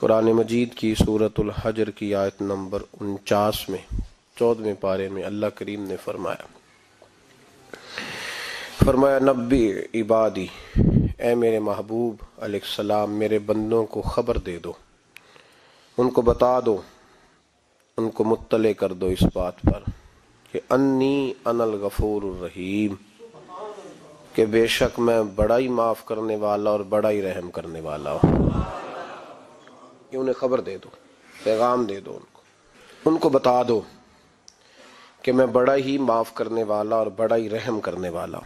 कुरान मजीद की सूरतुल हजर की आयत नंबर उनचास में चौदवें पारे में अल्लाह करीम ने फरमाया फरमाया नबी इबादी ए मेरे महबूब अलैक्सलाम मेरे बंदों को ख़बर दे दो उनको बता दो उनको मुतले कर दो इस बात पर कि अन्नी अनल गफूर रहीम के बेशक मैं बड़ा ही माफ़ करने वाला और बड़ा ही रहम करने वाला हूँ कि उन्हें खबर दे दो पैगाम दे दो उनको उनको बता दो कि मैं बड़ा ही माफ़ करने वाला और बड़ा ही रहम करने वाला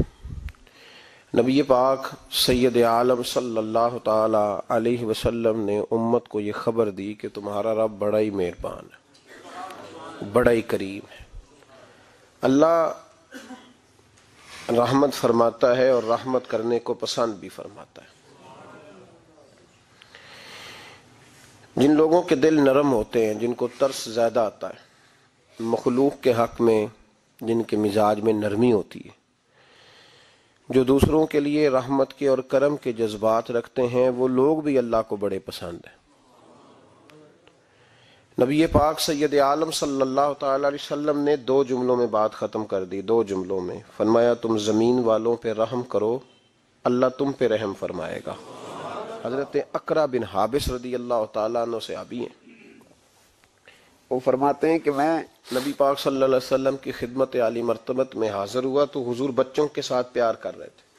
नबी पाक सैद आलम सल्लल्लाहु ताला अलैहि वसल्लम ने उम्मत को ये ख़बर दी कि तुम्हारा रब बड़ा ही मेहरबान है बड़ा ही करीम है अल्लाह रहमत फरमाता है और रहमत करने को पसंद भी फरमाता है जिन लोगों के दिल नरम होते हैं जिनको तर्स ज़्यादा आता है मखलूक के हक में जिनके मिजाज में नरमी होती है जो दूसरों के लिए रहमत के और करम के जज्बात रखते हैं वो लोग भी अल्लाह को बड़े पसंद हैं नबी पाक सैद आलम सल्लल्लाहु अलैहि वसल्लम ने दो जुमलों में बात ख़त्म कर दी दो जुमलों में फरमाया तुम ज़मीन वालों पर रहम करो अल्लाह तुम पे रहम फरमाएगा हजरत अकरा बिन हाबिस रदी अल्लाह तु से आबी हैं वो फरमाते हैं कि मैं नबी पाक सल्लल्लाहु अलैहि वसल्लम की खिदमत आली मरतबत में हाजिर हुआ तो हुजूर बच्चों के साथ प्यार कर रहे थे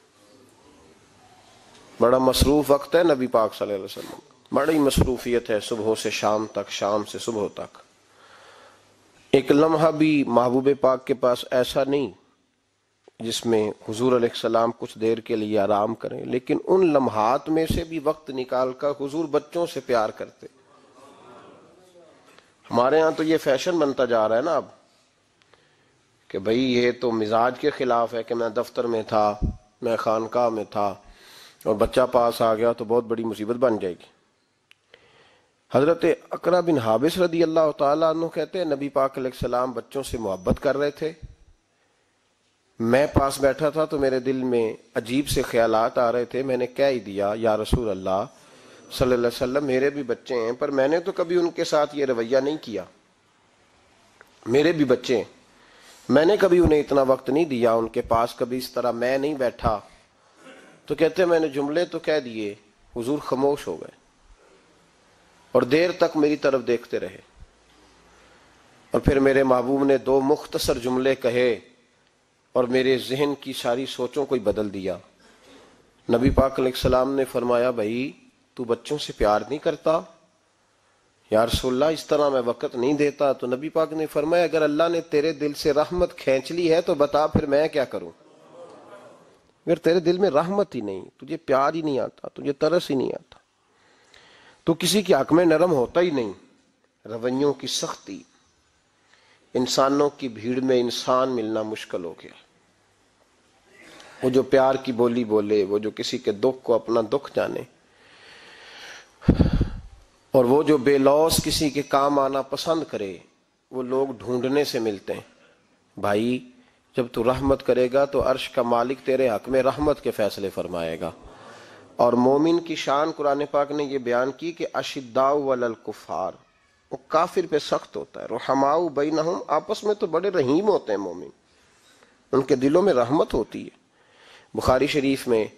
बड़ा मसरूफ वक्त है नबी पाक सल्लल्लाहु अलैहि वसल्लम बड़ी मसरूफियत है सुबह से शाम तक शाम से सुबह तक एक लम्हा भी महबूब पाक के पास ऐसा नहीं जिसमें हुजूर सलाम कुछ देर के लिए आराम करें लेकिन उन लम्हात में से भी वक्त निकाल कर हुजूर बच्चों से प्यार करते हमारे यहाँ तो ये फैशन बनता जा रहा है ना अब कि भाई ये तो मिजाज के खिलाफ है कि मैं दफ्तर में था मैं खानका में था और बच्चा पास आ गया तो बहुत बड़ी मुसीबत बन जाएगी हज़रत अकरा बिन हाबिस रदी अल्लाह तु कहते हैं नबी पाक सलाम बच्चों से मोहब्बत कर रहे थे मैं पास बैठा था तो मेरे दिल में अजीब से ख्याल आ रहे थे मैंने कह ही दिया या रसूल अल्लाह सल्लाम मेरे भी बच्चे हैं पर मैंने तो कभी उनके साथ ये रवैया नहीं किया मेरे भी बच्चे हैं मैंने कभी उन्हें इतना वक्त नहीं दिया उनके पास कभी इस तरह मैं नहीं बैठा तो कहते मैंने जुमले तो कह दिए हुजूर खामोश हो गए और देर तक मेरी तरफ देखते रहे और फिर मेरे महबूब ने दो मुख्तसर जुमले कहे और मेरे जहन की सारी सोचों को ही बदल दिया नबी पाक सलाम ने फरमाया भाई तू बच्चों से प्यार नहीं करता यार सोल्ला इस तरह मैं वक़्त नहीं देता तो नबी पाक ने फरमाया अगर अल्लाह ने तेरे दिल से रहमत खींच ली है तो बता फिर मैं क्या करूं अगर तेरे दिल में रहमत ही नहीं तुझे प्यार ही नहीं आता तुझे तरस ही नहीं आता तो किसी के हक में नरम होता ही नहीं रवैयों की सख्ती इंसानों की भीड़ में इंसान मिलना मुश्किल हो गया वो जो प्यार की बोली बोले वो जो किसी के दुख को अपना दुख जाने और वो जो बेलौस किसी के काम आना पसंद करे वो लोग ढूंढने से मिलते हैं भाई जब तू रहमत करेगा तो अर्श का मालिक तेरे हक में रहमत के फैसले फरमाएगा और मोमिन की शान कुरान पाक ने यह बयान की कि अशिदाउ वलल कुफार वो काफिर पे सख्त होता है रहमाऊ बई आपस में तो बड़े रहीम होते हैं मोमिन उनके दिलों में रहमत होती है बुखारी शरीफ में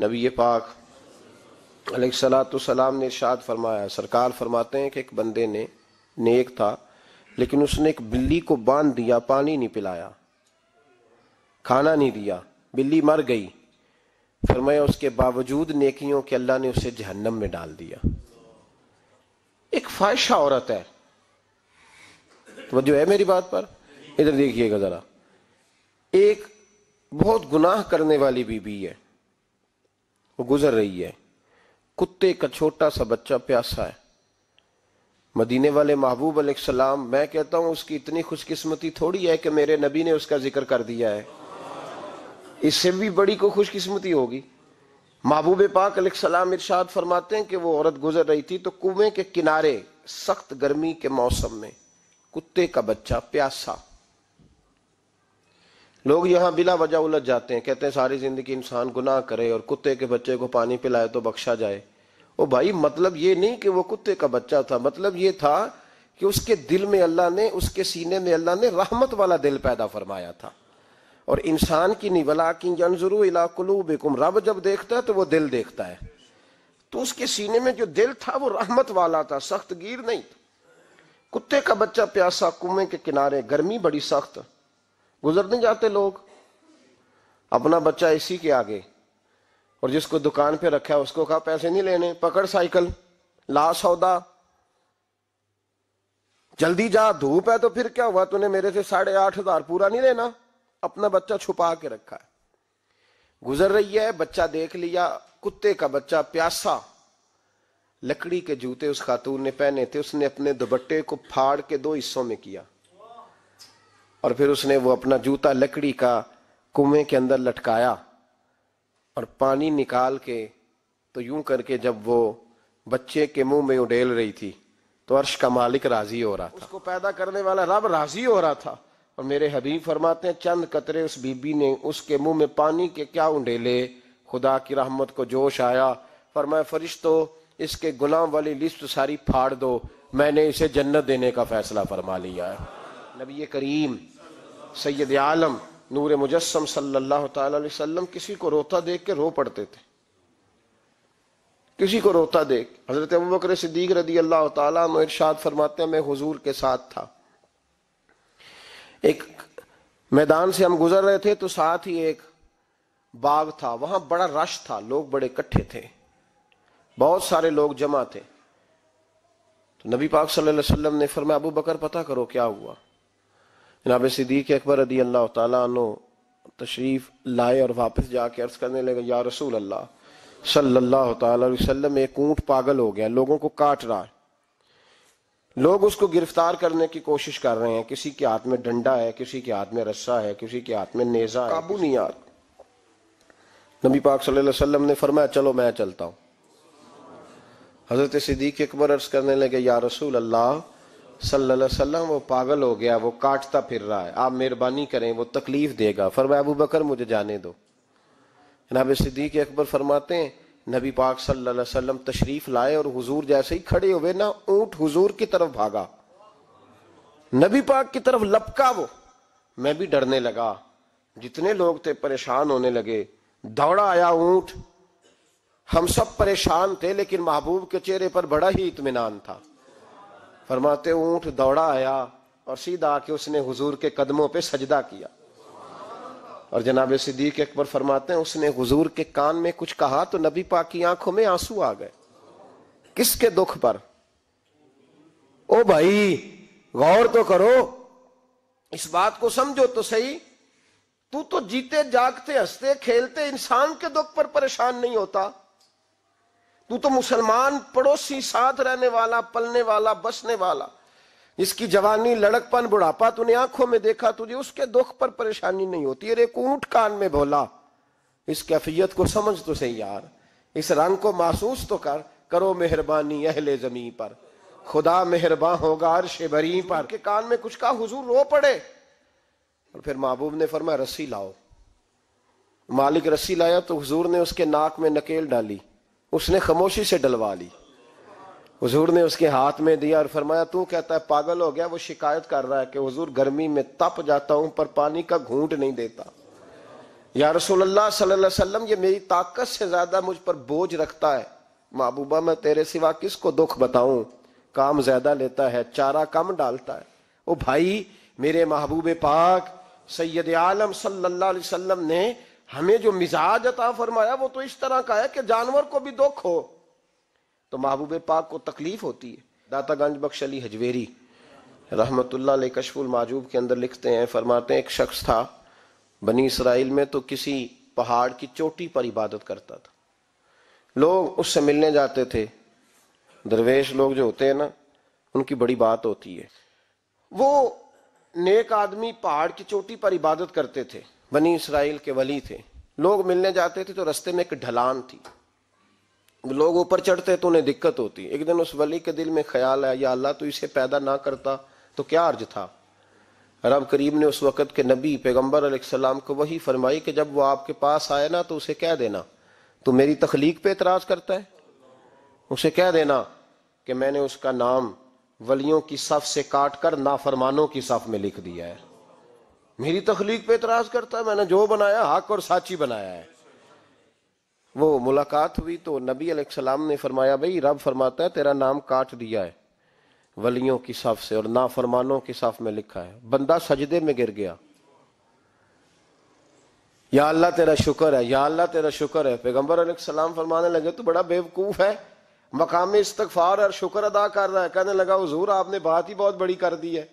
नबी पाक सलाम ने इर्शाद फरमाया सरकार फरमाते हैं कि एक बंदे ने नेक था लेकिन उसने एक बिल्ली को बांध दिया पानी नहीं पिलाया खाना नहीं दिया बिल्ली मर गई फरमाया उसके बावजूद नेकियों के अल्लाह ने उसे जहन्नम में डाल दिया एक फायशा औरत है तो जो है मेरी बात पर इधर देखिएगा जरा एक बहुत गुनाह करने वाली बीबी है वो गुजर रही है कुत्ते का छोटा सा बच्चा प्यासा है मदीने वाले महबूब सलाम मैं कहता हूं उसकी इतनी खुशकिस्मती थोड़ी है कि मेरे नबी ने उसका जिक्र कर दिया है इससे भी बड़ी को खुशकिस्मती होगी महबूब पाक सलाम इरशाद फरमाते हैं कि वो औरत गुजर रही थी तो कुएं के किनारे सख्त गर्मी के मौसम में कुत्ते का बच्चा प्यासा लोग यहाँ बिला वजह उलझ जाते हैं कहते हैं सारी जिंदगी इंसान गुनाह करे और कुत्ते के बच्चे को पानी पिलाए तो बख्शा जाए ओ भाई मतलब ये नहीं कि वो कुत्ते का बच्चा था मतलब ये था कि उसके दिल में अल्लाह ने उसके सीने में अल्लाह ने रहमत वाला दिल पैदा फरमाया था और इंसान की नहीं वला की जंजरू इलाकुलू बेकुम रब जब देखता है तो वो दिल देखता है तो उसके सीने में जो दिल था वो रहमत वाला था सख्त गिर नहीं कुत्ते का बच्चा प्यासा कुएं के किनारे गर्मी बड़ी सख्त गुजर नहीं जाते लोग अपना बच्चा इसी के आगे और जिसको दुकान पे रखा है उसको कहा पैसे नहीं लेने पकड़ साइकिल ला सौदा जल्दी जा धूप है तो फिर क्या हुआ तूने मेरे से साढ़े आठ हजार पूरा नहीं लेना अपना बच्चा छुपा के रखा है गुजर रही है बच्चा देख लिया कुत्ते का बच्चा प्यासा लकड़ी के जूते उस खातून ने पहने थे उसने अपने दुपट्टे को फाड़ के दो हिस्सों में किया और फिर उसने वो अपना जूता लकड़ी का कुएं के अंदर लटकाया और पानी निकाल के तो यूं करके जब वो बच्चे के मुंह में उडेल रही थी तो अर्श का मालिक राजी हो रहा था उसको पैदा करने वाला रब राजी हो रहा था और मेरे हबीब फरमाते हैं चंद कतरे उस बीबी ने उसके मुंह में पानी के क्या उंडेले खुदा की रहमत को जोश आया फरमाए फरिश्तो इसके गुलाम वाली लिस्ट सारी फाड़ दो मैंने इसे जन्नत देने का फैसला फरमा लिया है नबी करीम सैद आलम नूर मुजस्म सल्लल्लाहु अलैहि वसल्लम किसी को रोता देख के रो पड़ते थे किसी को रोता देख हजरत अबू बकर सिद्दीक रदी अल्लाह तरशाद फरमाते हैं मैं हजूर के साथ था एक मैदान से हम गुजर रहे थे तो साथ ही एक बाग था वहां बड़ा रश था लोग बड़े इकट्ठे थे बहुत सारे लोग जमा थे तो नबी पाक सल्लल्लाहु अलैहि वसल्लम ने फरमाया अबू बकर पता करो क्या हुआ जनाब सिद्दीक अकबर रदी अल्लाह तु तशरीफ़ लाए और वापस जाके अर्ज़ करने लगे या रसूल अल्लाह सल्लल्लाहु अलैहि वसल्लम एक ऊंट पागल हो गया लोगों को काट रहा है लोग उसको गिरफ्तार करने की कोशिश कर रहे हैं किसी के हाथ में डंडा है किसी के हाथ में रस्सा है किसी के हाथ में नेजा है काबू नहीं यार नबी पाक सल्लल्लाहु अलैहि वसल्लम ने फरमाया चलो मैं चलता हूं हजरत सिद्दीक अकबर अर्ज करने लगे या रसूल अल्लाह सल्लल्लाहु अलैहि वसल्लम वो पागल हो गया वो काटता फिर रहा है आप मेहरबानी करें वो तकलीफ देगा फरमाया अबू बकर मुझे जाने दो जनाब सिद्दीक अकबर फरमाते हैं नबी पाक सल्लल्लाहु अलैहि वसल्लम तशरीफ लाए और हुजूर जैसे ही खड़े हुए ना ऊंट हुजूर की तरफ भागा नबी पाक की तरफ लपका वो मैं भी डरने लगा जितने लोग थे परेशान होने लगे दौड़ा आया ऊंट हम सब परेशान थे लेकिन महबूब के चेहरे पर बड़ा ही इतमान था फरमाते ऊंट दौड़ा आया और सीधा आके उसने हुजूर के कदमों पे सजदा किया और जनाब सिद्दीक अकबर फरमाते हैं उसने हुजूर के कान में कुछ कहा तो नबी पा की आंखों में आंसू आ गए किसके दुख पर ओ भाई गौर तो करो इस बात को समझो तो सही तू तो जीते जागते हंसते खेलते इंसान के दुख पर परेशान नहीं होता तू तो मुसलमान पड़ोसी साथ रहने वाला पलने वाला बसने वाला इसकी जवानी लड़कपन बुढ़ापा तूने आंखों में देखा तुझे उसके दुख पर परेशानी नहीं होती अरे ऊंट कान में भोला इस कैफियत को समझ तो सही यार इस रंग को महसूस तो कर करो मेहरबानी अहले जमी पर खुदा मेहरबान होगा अर भरी पर के कान में कुछ का हुजूर रो पड़े और फिर महबूब ने फरमाया रस्सी लाओ मालिक रस्सी लाया तो हुजूर ने उसके नाक में नकेल डाली उसने खामोशी से डलवा ली हजूर ने उसके हाथ में दिया और फरमाया तू कहता है पागल हो गया वो शिकायत कर रहा है कि हजूर गर्मी में तप जाता हूं पर पानी का घूंट नहीं देता या रसोल्ला सल्लम ये मेरी ताकत से ज्यादा मुझ पर बोझ रखता है महबूबा मैं तेरे सिवा किस को दुख बताऊं काम ज्यादा लेता है चारा कम डालता है ओ भाई मेरे महबूब पाक सैयद आलम सल्लाम ने हमें जो मिजाज अता फरमाया वो तो इस तरह का है कि जानवर को भी दुख हो तो महबूब पाक को तकलीफ होती है दातागंज बख्श अली हजवेरी रहमतुल्ला कशफुल माजूब के अंदर लिखते हैं फरमाते हैं एक शख्स था बनी इसराइल में तो किसी पहाड़ की चोटी पर इबादत करता था लोग उससे मिलने जाते थे दरवेश लोग जो होते हैं ना उनकी बड़ी बात होती है वो नेक आदमी पहाड़ की चोटी पर इबादत करते थे बनी इसराइल के वली थे लोग मिलने जाते थे तो रस्ते में एक ढलान थी लोग ऊपर चढ़ते तो उन्हें दिक्कत होती एक दिन उस वली के दिल में ख्याल आया या अल्लाह तो इसे पैदा ना करता तो क्या अर्ज था रब करीम ने उस वक़्त के नबी पैगम्बर सलाम को वही फरमाई कि जब वो आपके पास आए ना तो उसे कह देना तो मेरी तख्लीक पे एतराज़ करता है उसे कह देना कि मैंने उसका नाम वलियों की सफ़ से काट कर नाफरमानों की सफ़ में लिख दिया है मेरी तखलीक पे इतराज करता है मैंने जो बनाया हक और साची बनाया है वो मुलाकात हुई तो नबी अलैहिस्सलाम ने फरमाया भाई रब फरमाता है तेरा नाम काट दिया है वलियों की साफ से और नाफरमानों की साफ में लिखा है बंदा सजदे में गिर गया या अल्लाह तेरा शुक्र है या अल्लाह तेरा शुक्र है पैगम्बर अलैहिस्सलाम फरमाने लगे तो बड़ा बेवकूफ है मकामी इस्तफार और शुक्र अदा कर रहा है कहने लगा हजूर आपने बात ही बहुत बड़ी कर दी है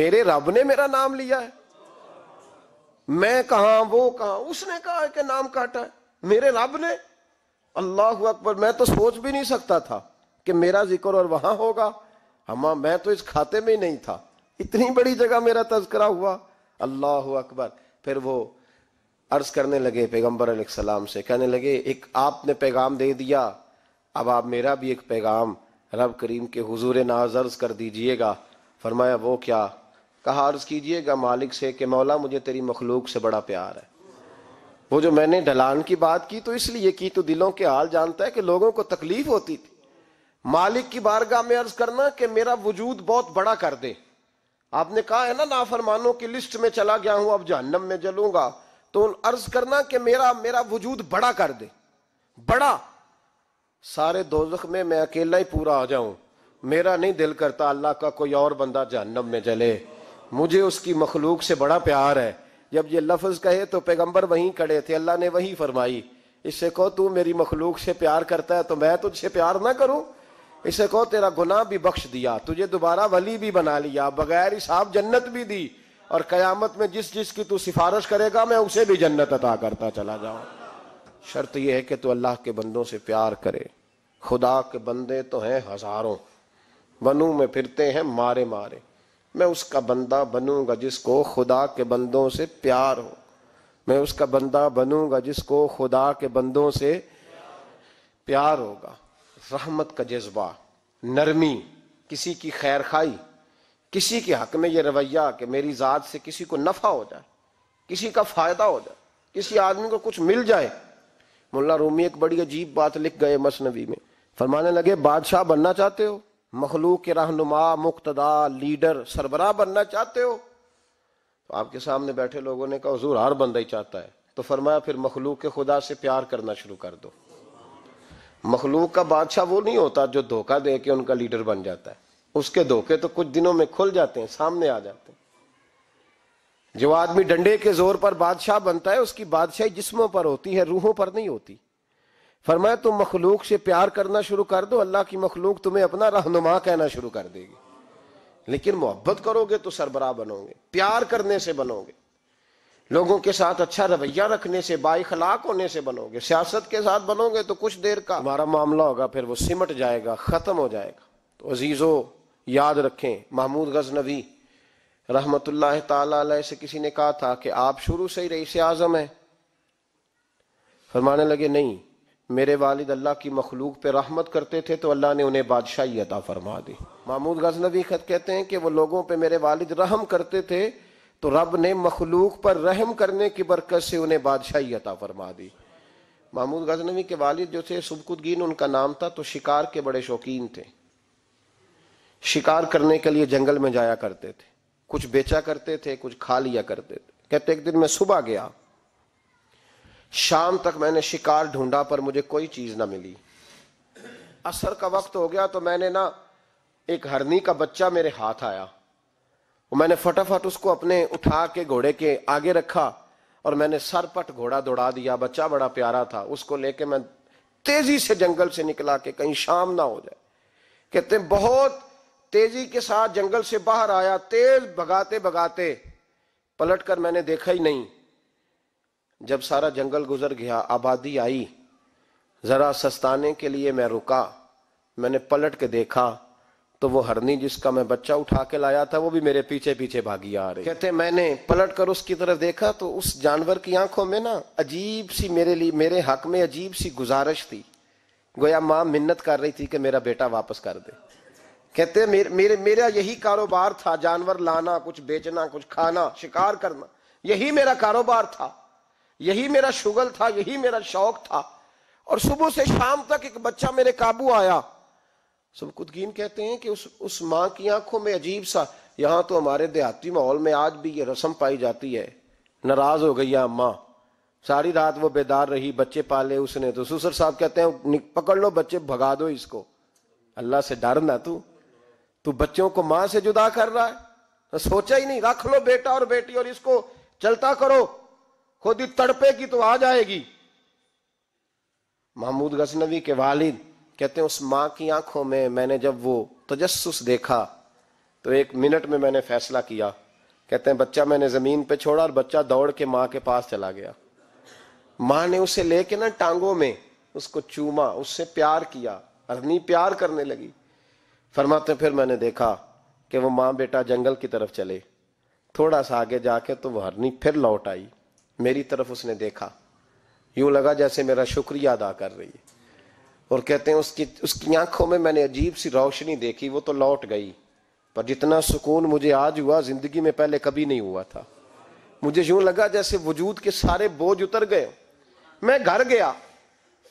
मेरे रब ने मेरा नाम लिया है मैं कहा वो कहा उसने कहा कि नाम काटा है मेरे रब ने अल्लाह अकबर मैं तो सोच भी नहीं सकता था कि मेरा जिक्र और वहां होगा हम मैं तो इस खाते में ही नहीं था इतनी बड़ी जगह मेरा तस्करा हुआ अल्लाह अकबर फिर वो अर्ज करने लगे पैगम्बर सलाम से कहने लगे एक आपने पैगाम दे दिया अब आप मेरा भी एक पैगाम रब करीम के हजूर नाज अर्ज कर दीजिएगा फरमाया वो क्या कहा अर्ज कीजिएगा मालिक से कि मौला मुझे तेरी मखलूक से बड़ा प्यार है वो जो मैंने ढलान की बात की तो इसलिए की तो दिलों के हाल जानता है कि लोगों को तकलीफ होती थी मालिक की बारगाह में अर्ज करना कि मेरा वजूद बहुत बड़ा कर दे आपने कहा है ना नाफरमानों की लिस्ट में चला गया हूं अब जहनम में जलूंगा तो अर्ज करना कि मेरा मेरा वजूद बड़ा कर दे बड़ा सारे दोजख में मैं अकेला ही पूरा आ जाऊं मेरा नहीं दिल करता अल्लाह का कोई और बंदा जहनम में जले मुझे उसकी मखलूक से बड़ा प्यार है जब ये लफ्ज कहे तो पैगंबर वहीं खड़े थे अल्लाह ने वहीं फरमाई इससे कहो तू मेरी मखलूक से प्यार करता है तो मैं तुझसे प्यार ना करूं इसे कहो तेरा गुनाह भी बख्श दिया तुझे दोबारा वली भी बना लिया बगैर हिसाब जन्नत भी दी और कयामत में जिस जिस की तू सिफारिश करेगा मैं उसे भी जन्नत अदा करता चला जाऊं शर्त यह है कि तू अल्लाह के बंदों से प्यार करे खुदा के बंदे तो हैं हजारों बनू में फिरते हैं मारे मारे मैं उसका बंदा बनूंगा जिसको खुदा के बंदों से प्यार हो मैं उसका बंदा बनूंगा जिसको खुदा के बंदों से प्यार होगा रहमत का जज्बा नरमी किसी की खैर खाई किसी के हक में यह रवैया कि मेरी ज़ात से किसी को नफ़ा हो जाए किसी का फ़ायदा हो जाए किसी आदमी को कुछ मिल जाए मुल्ला रूमी एक बड़ी अजीब बात लिख गए मसनवी में फरमाने लगे बादशाह बनना चाहते हो मखलूक के रहनुमा मुक्तदा लीडर सरबराह बनना चाहते हो तो आपके सामने बैठे लोगों ने कहा हजूर हर बंदा ही चाहता है तो फरमाया फिर मखलूक के खुदा से प्यार करना शुरू कर दो मखलूक का बादशाह वो नहीं होता जो धोखा दे के उनका लीडर बन जाता है उसके धोखे तो कुछ दिनों में खुल जाते हैं सामने आ जाते हैं जो आदमी डंडे के जोर पर बादशाह बनता है उसकी बादशाही जिस्मों पर होती है रूहों पर नहीं होती फरमाया तुम मखलूक से प्यार करना शुरू कर दो अल्लाह की मखलूक तुम्हें अपना रहनुमा कहना शुरू कर देगी लेकिन मोहब्बत करोगे तो सरबराह बनोगे प्यार करने से बनोगे लोगों के साथ अच्छा रवैया रखने से बाखलाक होने से बनोगे सियासत के साथ बनोगे तो कुछ देर का हमारा मामला होगा फिर वो सिमट जाएगा ख़त्म हो जाएगा तो अजीज़ो याद रखें महमूद गजनवी रहमत से किसी ने कहा था कि आप शुरू से ही रईस आज़म है फरमाने लगे नहीं मेरे वालिद अल्लाह की मखलूक पे रहमत करते थे तो अल्लाह ने उन्हें बादशाही अता फरमा दी महमूद गजनबी खत कहते हैं कि वो लोगों पे मेरे वालिद रहम करते थे तो रब ने मखलूक पर रहम करने की बरकत से उन्हें बादशाही अता फरमा दी महमूद गजनबी के वालिद जो थे सुबकुद्दीन उनका नाम था तो शिकार के बड़े शौकीन थे शिकार करने के लिए जंगल में जाया करते थे कुछ बेचा करते थे कुछ खा लिया करते थे कहते एक दिन मैं सुबह गया शाम तक मैंने शिकार ढूंढा पर मुझे कोई चीज ना मिली असर का वक्त हो गया तो मैंने ना एक हरनी का बच्चा मेरे हाथ आया और मैंने फटाफट उसको अपने उठा के घोड़े के आगे रखा और मैंने सरपट घोड़ा दौड़ा दिया बच्चा बड़ा प्यारा था उसको लेके मैं तेजी से जंगल से निकला के कहीं शाम ना हो जाए कहते बहुत तेजी के साथ जंगल से बाहर आया तेज भगाते भगाते पलट कर मैंने देखा ही नहीं जब सारा जंगल गुजर गया आबादी आई ज़रा सस्ताने के लिए मैं रुका मैंने पलट के देखा तो वो हरनी जिसका मैं बच्चा उठा के लाया था वो भी मेरे पीछे पीछे भागी आ रही कहते मैंने पलट कर उसकी तरफ देखा तो उस जानवर की आंखों में ना अजीब सी मेरे लिए मेरे हक में अजीब सी गुजारिश थी गोया माँ मिन्नत कर रही थी कि मेरा बेटा वापस कर दे कहते मेरे मेरे मेरा यही कारोबार था जानवर लाना कुछ बेचना कुछ खाना शिकार करना यही मेरा कारोबार था यही मेरा शुगल था यही मेरा शौक था और सुबह से शाम तक एक बच्चा मेरे काबू आया सब कुदगीन कहते हैं कि उस उस माँ की आंखों में अजीब सा यहां तो हमारे देहाती माहौल में आज भी ये रस्म पाई जाती है नाराज हो गई माँ सारी रात वो बेदार रही बच्चे पाले उसने तो सुसर साहब कहते हैं पकड़ लो बच्चे भगा दो इसको अल्लाह से डर ना तू तू बच्चों को मां से जुदा कर रहा है तो सोचा ही नहीं रख लो बेटा और बेटी और इसको चलता करो खुद ही तड़पेगी तो आ जाएगी महमूद गजनवी के वालिद कहते हैं उस माँ की आंखों में मैंने जब वो तजस देखा तो एक मिनट में मैंने फैसला किया कहते हैं बच्चा मैंने जमीन पे छोड़ा और बच्चा दौड़ के माँ के पास चला गया माँ ने उसे लेके ना टांगों में उसको चूमा उससे प्यार किया अरनी प्यार करने लगी फरमाते फिर मैंने देखा कि वो माँ बेटा जंगल की तरफ चले थोड़ा सा आगे जाके तो वो हरनी फिर लौट आई मेरी तरफ उसने देखा यूं लगा जैसे मेरा शुक्रिया अदा कर रही है और कहते हैं उसकी उसकी आंखों में मैंने अजीब सी रोशनी देखी वो तो लौट गई पर जितना सुकून मुझे आज हुआ जिंदगी में पहले कभी नहीं हुआ था मुझे यूं लगा जैसे वजूद के सारे बोझ उतर गए मैं घर गया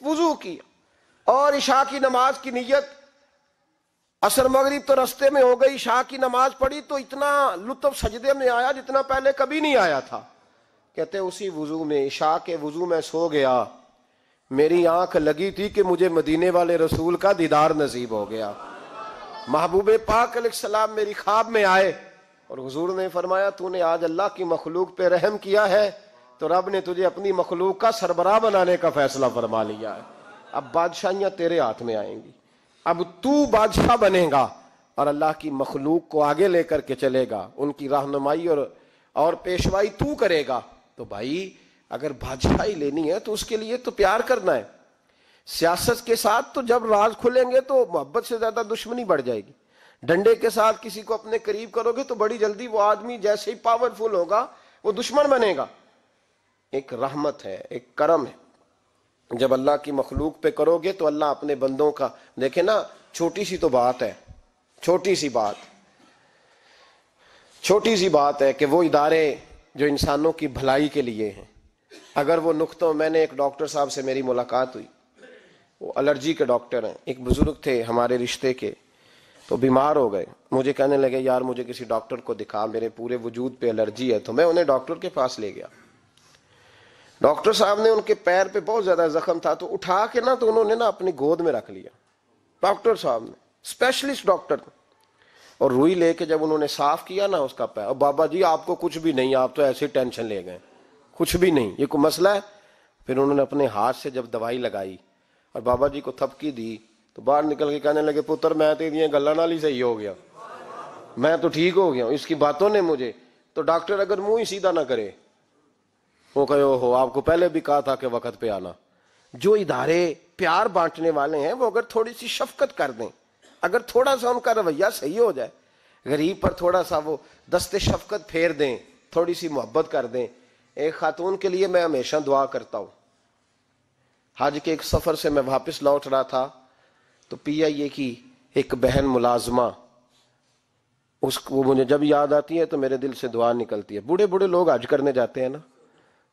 वजू किया और इशा की नमाज की नीयत असर मगरीब तो रस्ते में हो गई शाह की नमाज पढ़ी तो इतना लुत्फ सजदे में आया जितना पहले कभी नहीं आया था कहते उसी वजू में शाह के वजू में सो गया मेरी आंख लगी थी कि मुझे मदीने वाले रसूल का दीदार नसीब हो गया महबूब पाक सलाम मेरी ख्वाब में आए और हजूर ने फरमाया तूने आज अल्लाह की मखलूक पे रहम किया है तो रब ने तुझे अपनी मखलूक का सरबराह बनाने का फैसला फरमा लिया है अब बादशाहियां तेरे हाथ में आएंगी अब तू बादशाह बनेगा और अल्लाह की मखलूक को आगे लेकर के चलेगा उनकी रहनुमाई और और पेशवाई तू करेगा तो भाई अगर भाजपाई लेनी है तो उसके लिए तो प्यार करना है सियासत के साथ तो जब राज खुलेंगे तो मोहब्बत से ज्यादा दुश्मनी बढ़ जाएगी डंडे के साथ किसी को अपने करीब करोगे तो बड़ी जल्दी वो आदमी जैसे ही पावरफुल होगा वो दुश्मन बनेगा एक रहमत है एक करम है जब अल्लाह की मखलूक पे करोगे तो अल्लाह अपने बंदों का देखे ना छोटी सी तो बात है छोटी सी बात छोटी सी बात है कि वो इदारे जो इंसानों की भलाई के लिए हैं अगर वो नुख्तों मैंने एक डॉक्टर साहब से मेरी मुलाकात हुई वो एलर्जी के डॉक्टर हैं एक बुज़ुर्ग थे हमारे रिश्ते के तो बीमार हो गए मुझे कहने लगे यार मुझे किसी डॉक्टर को दिखा मेरे पूरे वजूद पे एलर्जी है तो मैं उन्हें डॉक्टर के पास ले गया डॉक्टर साहब ने उनके पैर पे बहुत ज़्यादा ज़ख्म था तो उठा के ना तो उन्होंने ना अपनी गोद में रख लिया डॉक्टर साहब ने स्पेशलिस्ट डॉक्टर ने और रुई लेके जब उन्होंने साफ किया ना उसका पैर बाबा जी आपको कुछ भी नहीं आप तो ऐसे टेंशन ले गए कुछ भी नहीं ये कोई मसला है फिर उन्होंने अपने हाथ से जब दवाई लगाई और बाबा जी को थपकी दी तो बाहर निकल के कहने लगे पुत्र मैं तो ये गला नाल ही सही हो गया मैं तो ठीक हो गया इसकी बातों ने मुझे तो डॉक्टर अगर मुंह ही सीधा ना करे वो कहे ओहो आपको पहले भी कहा था कि वक्त पे आना जो इधारे प्यार बांटने वाले हैं वो अगर थोड़ी सी शफकत कर दें अगर थोड़ा सा उनका रवैया सही हो जाए गरीब पर थोड़ा सा वो दस्ते शफकत फेर दें थोड़ी सी मोहब्बत कर दें एक खातून के लिए मैं हमेशा दुआ करता हूँ हज के एक सफ़र से मैं वापस लौट रहा था तो पी आई ए की एक बहन मुलाजमा उसको मुझे जब याद आती है तो मेरे दिल से दुआ निकलती है बूढ़े बूढ़े लोग हज करने जाते हैं ना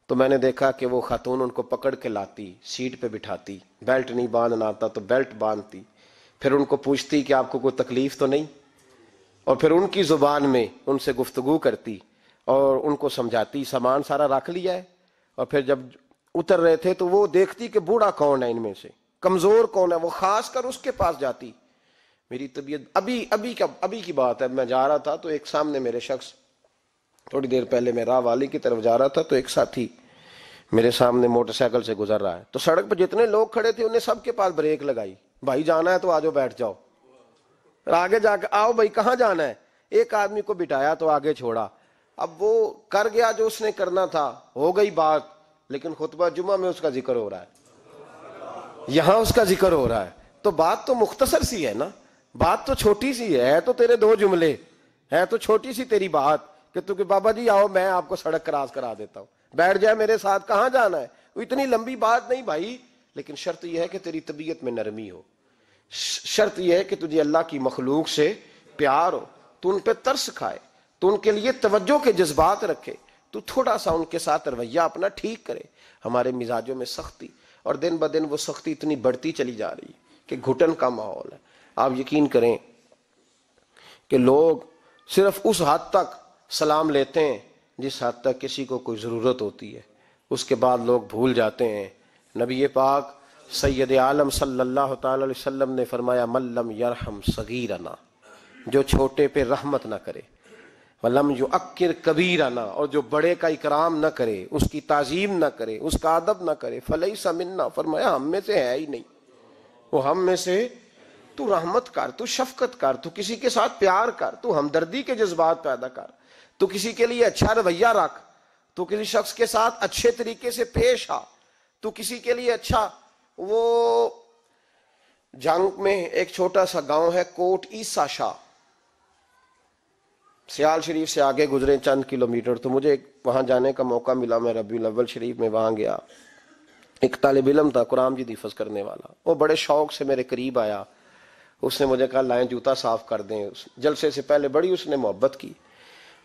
तो मैंने देखा कि वो खातून उनको पकड़ के लाती सीट पे बिठाती बेल्ट नहीं बांधना आता तो बेल्ट बांधती फिर उनको पूछती कि आपको कोई तकलीफ तो नहीं और फिर उनकी जुबान में उनसे गुफ्तगु करती और उनको समझाती सामान सारा रख लिया है और फिर जब उतर रहे थे तो वो देखती कि बूढ़ा कौन है इनमें से कमजोर कौन है वो खास कर उसके पास जाती मेरी तबीयत अभी अभी का अभी की बात है मैं जा रहा था तो एक सामने मेरे शख्स थोड़ी देर पहले मैं राह वाली की तरफ जा रहा था तो एक साथी मेरे सामने मोटरसाइकिल से गुजर रहा है तो सड़क पर जितने लोग खड़े थे उन्हें सबके पास ब्रेक लगाई भाई जाना है तो आ जाओ बैठ जाओ आगे जाकर आओ भाई कहाँ जाना है एक आदमी को बिठाया तो आगे छोड़ा अब वो कर गया जो उसने करना था हो गई बात लेकिन खुतबा जुमा में उसका जिक्र हो रहा है यहां उसका जिक्र हो रहा है तो बात तो मुख्तसर सी है ना बात तो छोटी सी है, है तो तेरे दो जुमले है तो छोटी सी तेरी बात कि तू कि बाबा जी आओ मैं आपको सड़क क्रॉस करा देता हूं बैठ जाए मेरे साथ कहाँ जाना है इतनी लंबी बात नहीं भाई लेकिन शर्त यह है कि तेरी तबीयत में नरमी हो शर्त यह है कि तुझे अल्लाह की मखलूक से प्यार हो तो उन पर तरस खाए तो उनके लिए तवज्जो के जज्बात रखे तो थोड़ा सा उनके साथ रवैया अपना ठीक करे हमारे मिजाजों में सख्ती और दिन ब दिन वो सख्ती इतनी बढ़ती चली जा रही है कि घुटन का माहौल है आप यकीन करें कि लोग सिर्फ उस हद तक सलाम लेते हैं जिस हद तक किसी को कोई ज़रूरत होती है उसके बाद लोग भूल जाते हैं नबी पाक सैद आलम सल्लल्लाहु अलैहि वसल्लम ने फरमाया मल्लम यरहम सगीराना जो छोटे पे रहमत ना करे मल्लम जो अक्र कबीराना और जो बड़े का इकराम ना करे उसकी ताजीम ना करे उसका अदब ना करे फलई समन्ना फरमाया हम में से है ही नहीं वो हम में से तू रहमत कर तू शफकत कर तू किसी के साथ प्यार कर तू हमदर्दी के जज्बात पैदा कर तू किसी के लिए अच्छा रवैया रख तू किसी शख्स के साथ अच्छे तरीके से पेश आ तो किसी के लिए अच्छा वो जांग में एक छोटा सा गांव है कोट ईसा शाह सियाल शरीफ से आगे गुजरे चंद किलोमीटर तो मुझे वहां जाने का मौका मिला मैं रबी अव्वल शरीफ में वहां गया एक तालब इलम था कुरान जी दिफज करने वाला वो बड़े शौक से मेरे करीब आया उसने मुझे कहा लाइन जूता साफ कर दें जलसे से पहले बड़ी उसने मोहब्बत की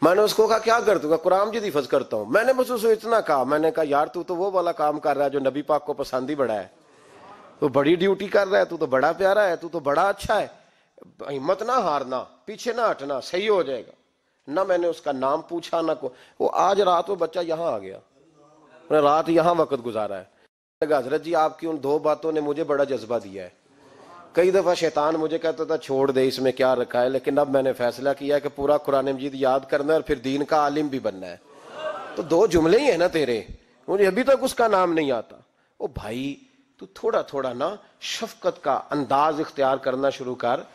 मैंने उसको कहा क्या कर दूंगा कुरान जी दिफज करता हूँ मैंने बस उसको इतना कहा मैंने कहा यार तू तो वो वाला काम कर रहा है जो नबी पाक को पसंद ही बड़ा है तो बड़ी ड्यूटी कर रहा है तू तो बड़ा प्यारा है तू तो बड़ा अच्छा है हिम्मत ना हारना पीछे ना हटना सही हो जाएगा ना मैंने उसका नाम पूछा ना को वो आज रात वो बच्चा यहाँ आ गया रात यहाँ वक्त गुजारा है हजरत जी आपकी उन दो बातों ने मुझे बड़ा जज्बा दिया है कई दफ़ा शैतान मुझे कहता था छोड़ दे इसमें क्या रखा है लेकिन अब मैंने फैसला किया कि पूरा कुरान मजीद याद करना है और फिर दीन का आलिम भी बनना है तो दो जुमले ही है ना तेरे मुझे अभी तक उसका नाम नहीं आता ओ भाई तू थोड़ा थोड़ा ना शफकत का अंदाज इख्तियार करना शुरू कर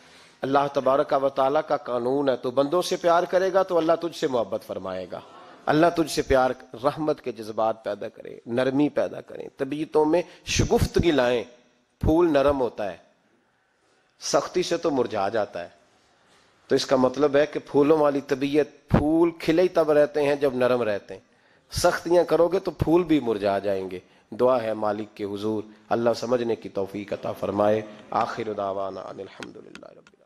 अल्लाह तबारक व ताली का कानून है तो बंदों से प्यार करेगा तो अल्लाह तुझसे मोहब्बत फरमाएगा अल्लाह तुझसे प्यार रहमत के जज्बात पैदा करे नरमी पैदा करें तबीयतों में शगुफ्तगी लाएं फूल नरम होता है सख्ती से तो मुरझा जाता है तो इसका मतलब है कि फूलों वाली तबीयत फूल खिले ही तब रहते हैं जब नरम रहते हैं सख्तियां करोगे तो फूल भी मुरझा जाएंगे दुआ है मालिक के हुजूर अल्लाह समझने की तोफ़ी अता फरमाए आखिर दावाना अनिल